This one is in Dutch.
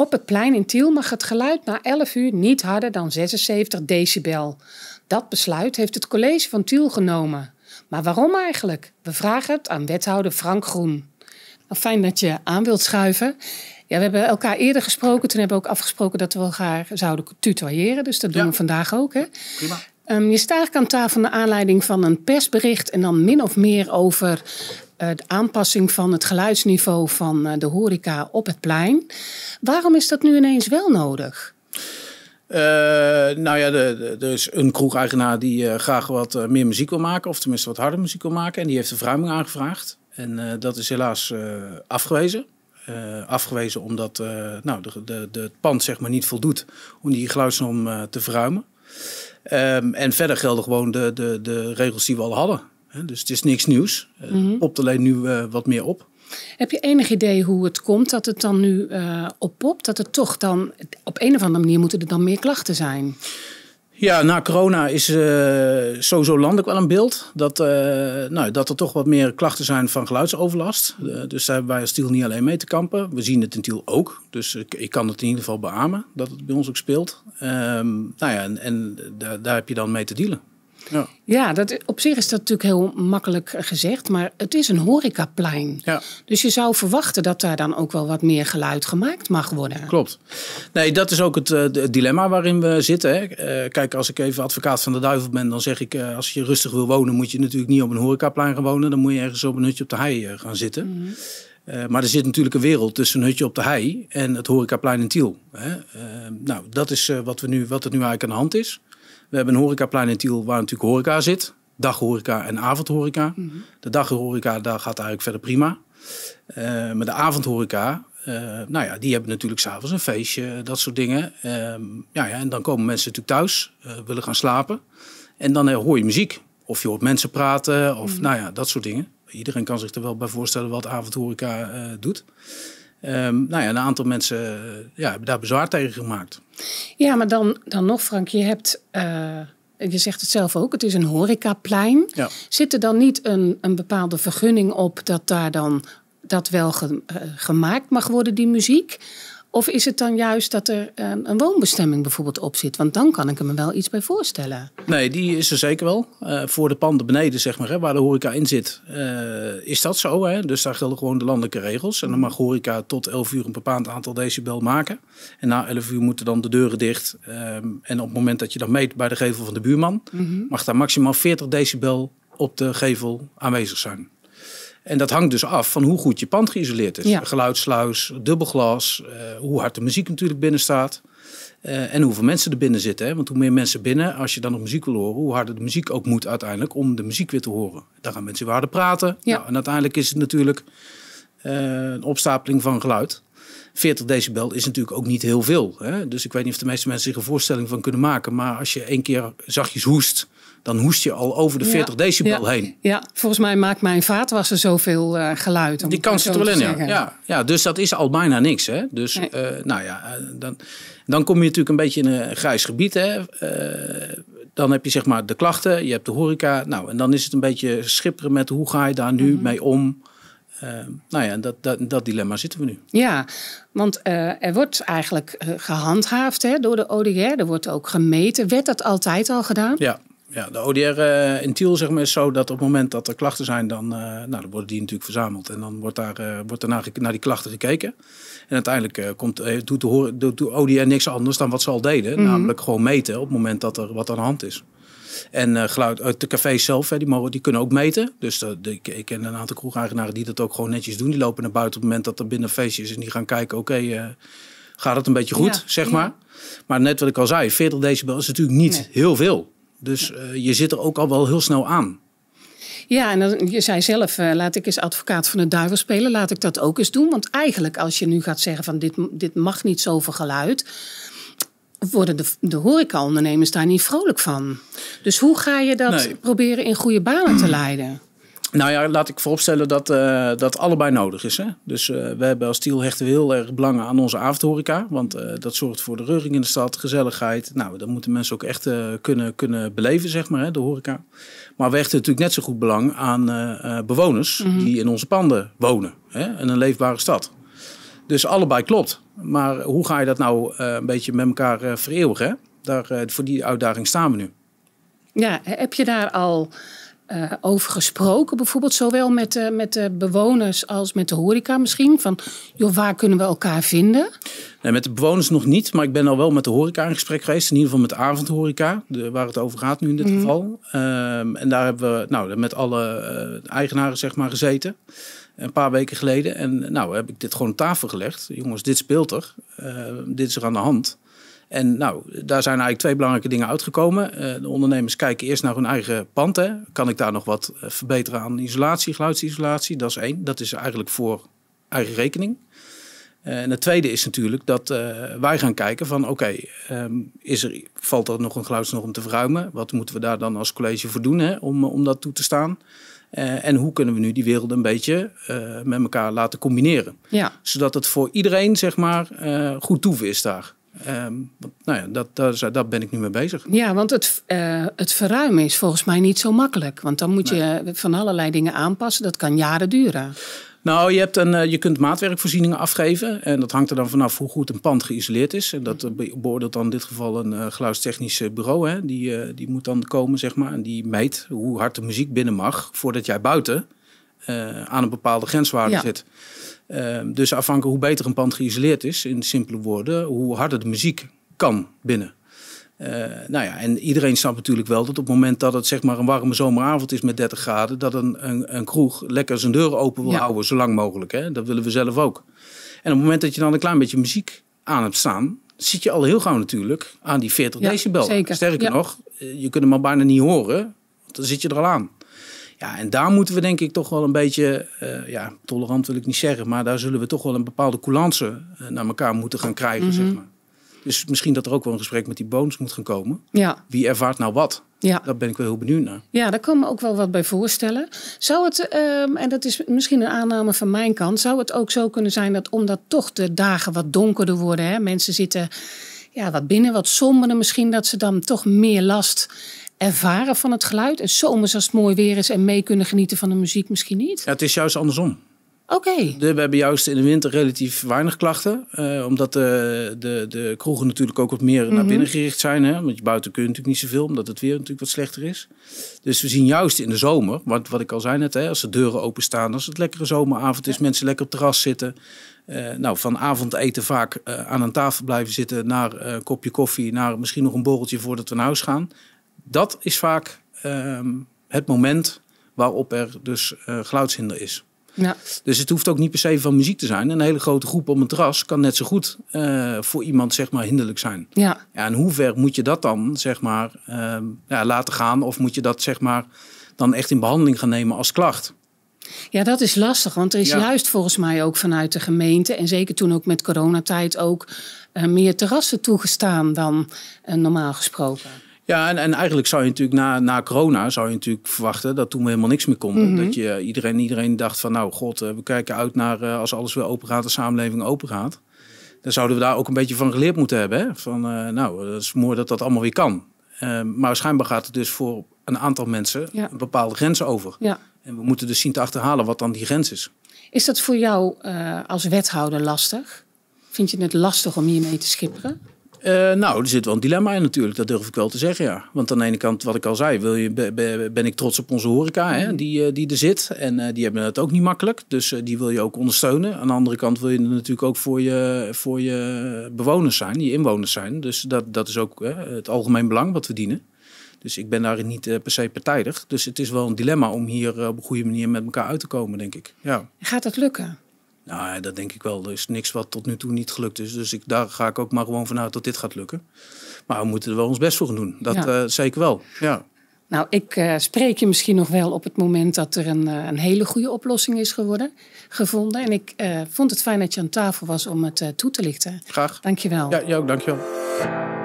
Op het plein in Tiel mag het geluid na 11 uur niet harder dan 76 decibel. Dat besluit heeft het college van Tiel genomen. Maar waarom eigenlijk? We vragen het aan wethouder Frank Groen. Nou, fijn dat je aan wilt schuiven. Ja, we hebben elkaar eerder gesproken. Toen hebben we ook afgesproken dat we elkaar zouden tutoyeren. Dus dat doen we vandaag ook. Hè? Prima. Ehm, je staat aan tafel naar aanleiding van een persbericht en dan min of meer over eh, de aanpassing van het geluidsniveau van eh, de horeca op het plein. Waarom is dat nu ineens wel nodig? Eh, nou ja, er is een kroegeigenaar die graag wat meer muziek wil maken, of tenminste wat harder muziek wil maken. En die heeft de verruiming aangevraagd. En dat is helaas afgewezen. afgewezen omdat nou, de, de, de, het pand zeg maar, niet voldoet om die geluidsnorm te verruimen. Ehm, en verder gelden gewoon de, de, de regels die we al hadden. Dus het is niks nieuws. Het eh, mm -hmm. popt alleen nu eh, wat meer op. Heb je enig idee hoe het komt dat het dan nu uh, oppopt? Dat er toch dan op een of andere manier moeten er dan meer klachten zijn? Ja, na corona is uh, sowieso landelijk wel een beeld dat, nou, dat er toch wat meer klachten zijn van geluidsoverlast. dus daar hebben wij als Tiel niet alleen mee te kampen. We zien het in Tiel ook. Dus ik, kan het in ieder geval beamen dat het bij ons ook speelt. Um, nou ja, en, en daar, daar heb je dan mee te dealen. Ja, ja dat, op zich is dat natuurlijk heel makkelijk gezegd, maar het is een horecaplein. Ja. Dus je zou verwachten dat daar dan ook wel wat meer geluid gemaakt mag worden. Klopt. Nee, dat is ook het, eh, dilemma waarin we zitten. Hè. Eh, kijk, als ik even advocaat van de duivel ben, dan zeg ik, eh, als je rustig wil wonen, moet je natuurlijk niet op een horecaplein gaan wonen. Dan moet je ergens op een hutje op de hei gaan zitten. Mhm. maar er zit natuurlijk een wereld tussen een hutje op de hei en het horecaplein in Tiel. Hè? nou, dat is wat, we nu, wat er nu eigenlijk aan de hand is. We hebben een horecaplein in Tiel waar natuurlijk horeca zit. Daghoreca en avondhoreca. Mhm. De daghoreca, daar gaat eigenlijk verder prima. Uh, maar de avondhoreca, eh, nou ja, die hebben natuurlijk s'avonds een feestje, dat soort dingen. Ehm, ja, ja, en dan komen mensen natuurlijk thuis, eh, willen gaan slapen. En dan hoor je muziek. Of je hoort mensen praten, of mhm. nou ja, dat soort dingen. Iedereen kan zich er wel bij voorstellen wat avondhoreca doet. Ehm, nou ja, een aantal mensen ja, hebben daar bezwaar tegen gemaakt. Ja, maar dan, dan nog, Frank, je hebt. Eh, je zegt het zelf ook, het is een horecaplein. Zit er dan niet een, een bepaalde vergunning op dat daar dan dat wel eh, gemaakt mag worden, die muziek? Of is het dan juist dat er ehm, een woonbestemming bijvoorbeeld op zit? Want dan kan ik er me wel iets bij voorstellen. Nee, die is er zeker wel. Eh, voor de panden beneden, zeg maar, hè, waar de horeca in zit, eh, is dat zo. Hè? Dus daar gelden gewoon de landelijke regels. En dan mag horeca tot 11 uur een bepaald aantal decibel maken. En na 11 uur moeten dan de deuren dicht. Ehm, en op het moment dat je dat meet bij de gevel van de buurman, mhm. mag daar maximaal 40 decibel op de gevel aanwezig zijn. En dat hangt dus af van hoe goed je pand geïsoleerd is. Ja. Geluidsluis, dubbelglas, uh, hoe hard de muziek natuurlijk binnen staat. Eh, en hoeveel mensen er binnen zitten. Hè? Want hoe meer mensen binnen, als je dan nog muziek wil horen, hoe harder de muziek ook moet uiteindelijk om de muziek weer te horen. Dan gaan mensen weer harder praten. Ja. Nou, en uiteindelijk is het natuurlijk eh, een opstapeling van geluid. 40 decibel is natuurlijk ook niet heel veel. Hè? Dus ik weet niet of de meeste mensen zich een voorstelling van kunnen maken. Maar als je één keer zachtjes hoest, dan hoest je al over de 40 decibel heen. Ja, volgens mij maakt mijn vaatwasser zoveel eh, geluid. Die kans zit er wel in, ja. ja. ja. Dus dat is al bijna niks. Hè? Dus eh, nou ja, eh, dan, dan kom je natuurlijk een beetje in een grijs gebied. Hè? dan heb je zeg maar de klachten, je hebt de horeca. Nou, en dan is het een beetje schipperen met hoe ga je daar nu mhm. mee om... Eh, nou ja, dat, dat, dat, dilemma zitten we nu. Ja, want eh, er wordt eigenlijk eh, gehandhaafd hè, door de ODR. Er wordt ook gemeten. Werd dat altijd al gedaan? Ja, ja de ODR in Tiel zeg maar, is zo dat op het moment dat er klachten zijn... Dan, nou, dan worden die natuurlijk verzameld. En dan wordt, daar, wordt er naar, naar, die klachten gekeken. En uiteindelijk komt, doet, de, de ODR niks anders dan wat ze al deden. Mhm. Namelijk gewoon meten op het moment dat er wat aan de hand is. En eh, geluid uit de cafés zelf, hè, die, mogen, die kunnen ook meten. Dus eh, de, ik, ken een aantal kroegeigenaren die dat ook gewoon netjes doen. Die lopen naar buiten op het moment dat er binnen een feestje is. En die gaan kijken, oké, eh, gaat het een beetje goed, zeg maar. Maar net wat ik al zei, 40 decibel is natuurlijk niet heel veel. Dus je zit er ook al wel heel snel aan. Ja, en dan, je zei zelf, laat ik eens advocaat van de duivel spelen. Laat ik dat ook eens doen. Want eigenlijk als je nu gaat zeggen van dit, dit mag niet zoveel geluid worden de, de horecaondernemers daar niet vrolijk van. Dus hoe ga je dat proberen in goede banen te leiden? Nou ja, laat ik vooropstellen dat eh, dat allebei nodig is. Hè? Dus eh, we hebben als Tiel hechten heel erg belang aan onze avondhoreca. Want eh, dat zorgt voor de reuring in de stad, gezelligheid. Nou, dat moeten mensen ook echt kunnen, kunnen beleven, zeg maar, hè, de horeca. Maar we hechten natuurlijk net zo goed belang aan bewoners mhm. die in onze panden wonen. Hè? En een leefbare stad. Dus allebei klopt. Maar hoe ga je dat nou eh, een beetje met elkaar eh, vereeuwigen? Daar, eh, voor die uitdaging staan we nu. Ja, heb je daar al eh, over gesproken, bijvoorbeeld zowel met, met de bewoners als met de horeca misschien? Van joh, waar kunnen we elkaar vinden? Nee, met de bewoners nog niet, maar ik ben al wel met de horeca in gesprek geweest. In ieder geval met de avondhoreca, de, waar het over gaat nu in dit mhm. geval. Ehm, en daar hebben we nou, met alle eh, eigenaren zeg maar, gezeten. Een paar weken geleden. En nou heb ik dit gewoon op tafel gelegd. Jongens, dit speelt er. Ehm, dit is er aan de hand. En nou, daar zijn eigenlijk twee belangrijke dingen uitgekomen. Eh, de ondernemers kijken eerst naar hun eigen pand. Hè. Kan ik daar nog wat eh, verbeteren aan isolatie, geluidsisolatie? Dat is één. Dat is eigenlijk voor eigen rekening. Eh, en het tweede is natuurlijk dat wij gaan kijken van oké, ehm, er, valt er nog een geluidsnorm om te verruimen? Wat moeten we daar dan als college voor doen hè, om, om dat toe te staan? en hoe kunnen we nu die wereld een beetje met elkaar laten combineren? Ja. Zodat het voor iedereen zeg maar goed toeven is daar. Ehm, nou ja, dat, daar, ben ik nu mee bezig. Ja, want het, eh, het verruimen is volgens mij niet zo makkelijk. Want dan moet je van allerlei dingen aanpassen. Dat kan jaren duren. Nou, je, hebt een, eh, je kunt maatwerkvoorzieningen afgeven. En dat hangt er dan vanaf hoe goed een pand geïsoleerd is. En dat eh, beoordeelt dan in dit geval een uh, geluidstechnisch bureau. Hè. Die, die moet dan komen, zeg maar. En die meet hoe hard de muziek binnen mag voordat jij buiten eh, aan een bepaalde grenswaarde zit. Ehm, dus afhankelijk hoe beter een pand geïsoleerd is, in simpele woorden, hoe harder de muziek kan binnen. Uh, nou ja, en iedereen snapt natuurlijk wel dat op het moment dat het zeg maar een warme zomeravond is met 30 graden, dat een, een, een kroeg lekker zijn deuren open wil houden, zo lang mogelijk. Hè? Dat willen we zelf ook. En op het moment dat je dan een klein beetje muziek aan hebt staan, zit je al heel gauw natuurlijk aan die 40 decibel. Zeker. Sterker nog, eh, je kunt hem al bijna niet horen, want dan zit je er al aan. Ja, en daar moeten we denk ik toch wel een beetje, eh, ja, tolerant wil ik niet zeggen, maar daar zullen we toch wel een bepaalde coulance eh, naar elkaar moeten gaan krijgen, zeg mhm. maar. Dus misschien dat er ook wel een gesprek met die bonus moet gaan komen. Ja. Wie ervaart nou wat? Ja. Daar ben ik wel heel benieuwd naar. Ja, daar kan me ook wel wat bij voorstellen. Zou het, ehm, en dat is misschien een aanname van mijn kant, zou het ook zo kunnen zijn dat omdat toch de dagen wat donkerder worden, hè, mensen zitten ja, wat binnen, wat somberder misschien, dat ze dan toch meer last ervaren van het geluid. En zomers als het mooi weer is en mee kunnen genieten van de muziek misschien niet. Ja, het is juist andersom. Oké. We hebben juist in de winter relatief weinig klachten. Eh, omdat de, eh, de, de, kroegen natuurlijk ook wat meer naar mhm. binnen gericht zijn. Hè? Want buiten kun je natuurlijk niet zoveel, omdat het weer natuurlijk wat slechter is. Dus we zien juist in de zomer, wat, wat ik al zei net, hè, als de deuren openstaan, als het lekkere zomeravond is, mensen lekker op terras zitten. Uh, nou, van eten vaak aan een tafel blijven zitten, naar een kopje koffie, naar misschien nog een borreltje voordat we naar huis gaan dat is vaak ehm, het moment waarop er dus uh, geluidshinder is. Ja. Dus het hoeft ook niet per se van muziek te zijn. Een hele grote groep op een terras kan net zo goed eh, voor iemand zeg maar, hinderlijk zijn. Ja. Ja, en hoe ver moet je dat dan zeg maar, ehm, ja, laten gaan? Of moet je dat zeg maar, dan echt in behandeling gaan nemen als klacht? Ja, dat is lastig, want er is juist volgens mij ook vanuit de gemeente en zeker toen ook met coronatijd ook eh, meer terrassen toegestaan dan normaal gesproken. Ja, en, eigenlijk zou je natuurlijk na, na corona zou je natuurlijk verwachten dat toen we helemaal niks meer konden. Mhm. Dat je iedereen, iedereen dacht van nou god, eh, we kijken uit naar eh, als alles weer open gaat, de samenleving open gaat. Dan zouden we daar ook een beetje van geleerd moeten hebben. Hè? Van eh, nou, dat is mooi dat dat allemaal weer kan. Ehm, maar schijnbaar gaat het dus voor een aantal mensen een bepaalde grens over. Ja. En we moeten dus zien te achterhalen wat dan die grens is. Is dat voor jou als wethouder lastig? Vind je het lastig om hiermee te schipperen? Eh, nou, er zit wel een dilemma in natuurlijk, dat durf ik wel te zeggen, ja. Want aan de ene kant, wat ik al zei, wil je, ben ik trots op onze horeca hè, mhm. die, eh, die er zit. En eh, die hebben het ook niet makkelijk, dus die wil je ook ondersteunen. Aan de andere kant wil je natuurlijk ook voor je, voor je bewoners zijn, je inwoners zijn. Dus dat, dat is ook het algemeen belang wat we dienen. Dus ik ben daarin niet per se partijdig. Dus het is wel een dilemma om hier op een goede manier met elkaar uit te komen, denk ik. Ja. Gaat dat lukken? Nou, dat denk ik wel. Er is niks wat tot nu toe niet gelukt is. Dus ik, daar ga ik ook maar gewoon vanuit dat dit gaat lukken. Maar we moeten er wel ons best voor doen. Dat eh, zeker wel. Ja. Nou, ik eh, spreek je misschien nog wel op het moment dat er een, eh, een hele goede oplossing is geworden, gevonden. En ik vond het fijn dat je aan tafel was om het toe te lichten. Graag. wel. Ja, jou ook dankjewel.